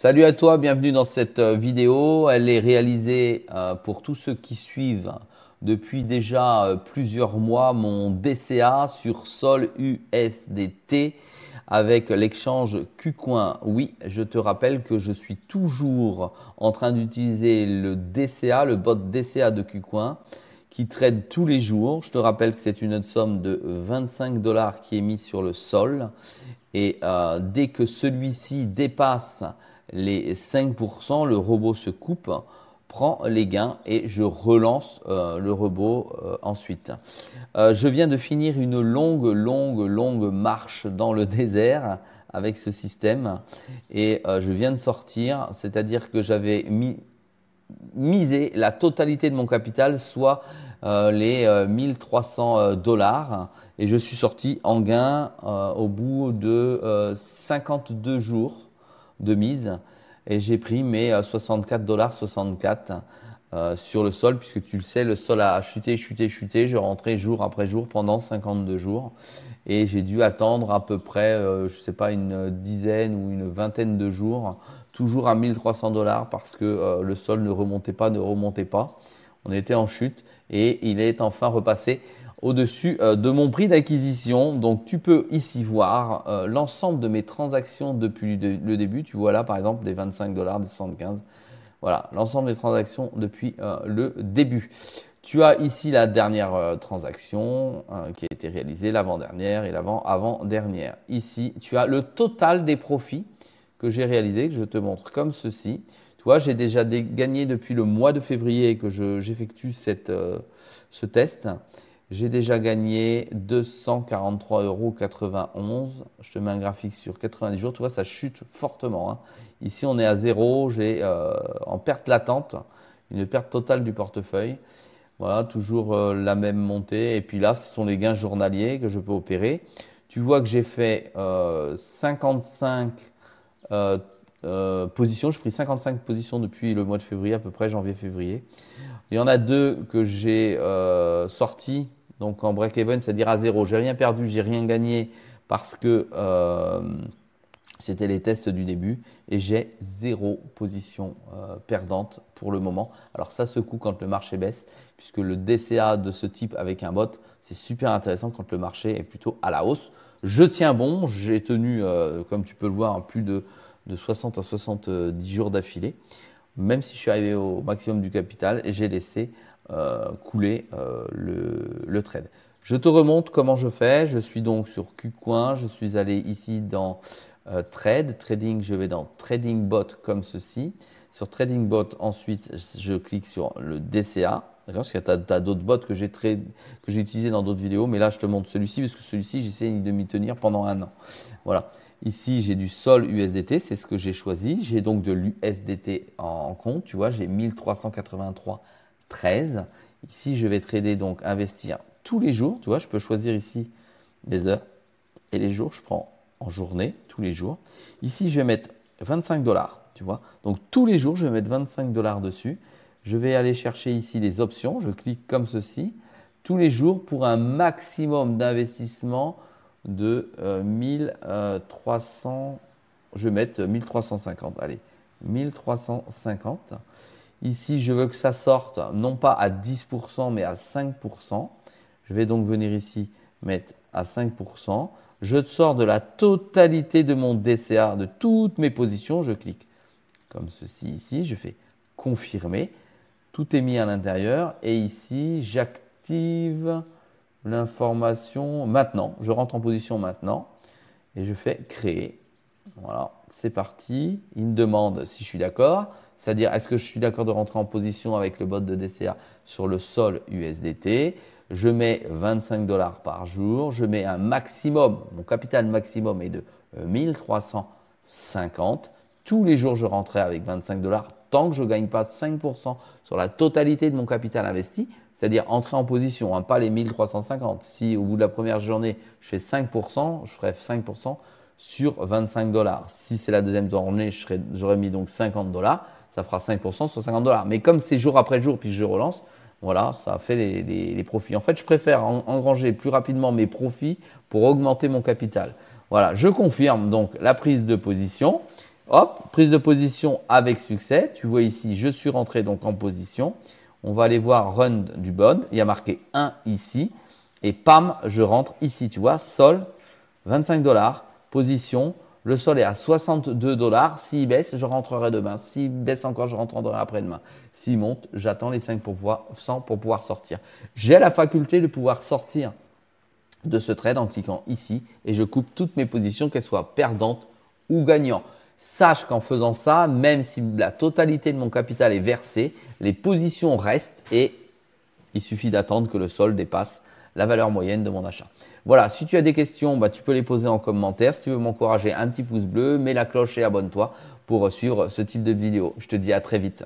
Salut à toi, bienvenue dans cette euh, vidéo. Elle est réalisée euh, pour tous ceux qui suivent depuis déjà euh, plusieurs mois mon DCA sur Sol USDT avec l'échange Qcoin. Oui, je te rappelle que je suis toujours en train d'utiliser le DCA, le bot DCA de Qcoin qui trade tous les jours. Je te rappelle que c'est une somme de 25 dollars qui est mise sur le sol et dès que celui-ci dépasse les 5%, le robot se coupe, prend les gains et je relance euh, le robot euh, ensuite. Euh, je viens de finir une longue, longue, longue marche dans le désert avec ce système et je viens de sortir, c'est-à-dire que j'avais misé la totalité de mon capital, soit les 1300 dollars et je suis sorti en gain au bout de 52 jours de mise et j'ai pris mes 64 euh, dollars 64 euh, sur le sol puisque tu le sais le sol a chuté chuté chuté je rentrais jour après jour pendant 52 jours et j'ai dû attendre à peu près euh, je sais pas une dizaine ou une vingtaine de jours toujours à 1300 dollars parce que le sol ne remontait pas ne remontait pas on était en chute et il est enfin repassé au-dessus euh, de mon prix d'acquisition. Donc tu peux ici voir euh, l'ensemble de mes transactions depuis le début. Tu vois là par exemple des 25 dollars, des 75. Voilà, l'ensemble des transactions depuis euh, le début. Tu as ici la dernière transaction hein, qui a été réalisée, l'avant-dernière et l'avant-avant-dernière. Ici, tu as le total des profits que j'ai réalisés, que je te montre comme ceci. Tu vois, j'ai déjà gagné depuis le mois de février que j'effectue euh, ce test. J'ai déjà gagné 243,91 euros. Je te mets un graphique sur 90 jours. Tu vois, ça chute fortement. Hein. Ici, on est à zéro. J'ai euh, en perte latente, une perte totale du portefeuille. Voilà, toujours euh, la même montée. Et puis là, ce sont les gains journaliers que je peux opérer. Tu vois que j'ai fait 55, euh, position, positions. J'ai pris 55 positions depuis le mois de février, à peu près janvier-février. Il y en a deux que j'ai euh, sorties, donc en break-even, c'est-à-dire à zéro. J'ai rien perdu, j'ai rien gagné parce que euh, c'était les tests du début et j'ai zéro position euh, perdante pour le moment. Alors ça secoue quand le marché baisse, puisque le DCA de ce type avec un bot, c'est super intéressant quand le marché est plutôt à la hausse. Je tiens bon, j'ai tenu, comme tu peux le voir, plus de de 60 à 70 jours d'affilée, même si je suis arrivé au maximum du capital et j'ai laissé euh, couler euh, le, trade. Je te remonte comment je fais. Je suis donc sur Qcoin, Je suis allé ici dans euh, Trade, Trading. Je vais dans Trading Bot comme ceci. Sur Trading Bot, ensuite, je clique sur le DCA. Parce que tu as, d'autres bottes que j'ai utilisées dans d'autres vidéos, mais là, je te montre celui-ci, parce que celui-ci, j'essaie de m'y tenir pendant un an. Voilà. Ici, j'ai du sol USDT, c'est ce que j'ai choisi. J'ai donc de l'USDT en compte, tu vois, j'ai 1383,13. Ici, je vais trader, donc investir tous les jours, tu vois, je peux choisir ici les heures et les jours, je prends en journée, tous les jours. Ici, je vais mettre 25 dollars, tu vois. Donc tous les jours, je vais mettre 25 dollars dessus. Je vais aller chercher ici les options. Je clique comme ceci. Tous les jours pour un maximum d'investissement de 1300. Euh, euh, je vais mettre 1350. Euh, Allez, 1350. Ici, je veux que ça sorte non pas à 10%, mais à 5%. Je vais donc venir ici mettre à 5%. Je sors de la totalité de mon DCA, de toutes mes positions. Je clique comme ceci ici. Je fais confirmer. Tout est mis à l'intérieur. Et ici, j'active l'information maintenant. Je rentre en position maintenant. Et je fais créer. Voilà, c'est parti. Il me demande si je suis d'accord. C'est-à-dire, est-ce que je suis d'accord de rentrer en position avec le bot de DCA sur le sol USDT Je mets 25 dollars par jour. Je mets un maximum. Mon capital maximum est de 1350. Euh, Tous les jours, je rentrais avec 25 dollars tant que je ne gagne pas 5% sur la totalité de mon capital investi, c'est-à-dire entrer en position, hein, pas les 1350. Si au bout de la première journée, je fais 5%, je ferai 5% sur 25 dollars. Si c'est la deuxième journée, j'aurais mis donc 50 dollars, ça fera 5% sur 50 dollars. Mais comme c'est jour après jour, puis je relance, voilà, ça fait les, profits. En fait, je préfère engranger plus rapidement mes profits pour augmenter mon capital. Voilà, je confirme donc la prise de position. Hop, prise de position avec succès. Tu vois ici, je suis rentré donc en position. On va aller voir run du bond. Il y a marqué 1 ici. Et pam, je rentre ici. Tu vois, sol, 25 dollars, position. Le sol est à 62 dollars. S'il baisse, je rentrerai demain. S'il baisse encore, je rentrerai après-demain. S'il monte, j'attends les 5 pour pouvoir sortir. J'ai la faculté de pouvoir sortir de ce trade en cliquant ici et je coupe toutes mes positions, qu'elles soient perdantes ou gagnantes. Sache qu'en faisant ça, même si la totalité de mon capital est versée, les positions restent et il suffit d'attendre que le sol dépasse la valeur moyenne de mon achat. Voilà, si tu as des questions, bah, tu peux les poser en commentaire. Si tu veux m'encourager, un petit pouce bleu, mets la cloche et abonne-toi pour suivre ce type de vidéo. Je te dis à très vite.